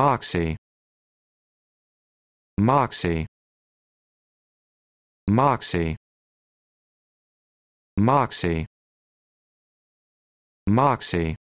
Moxie. Moxie. Moxie. Moxie. Moxie.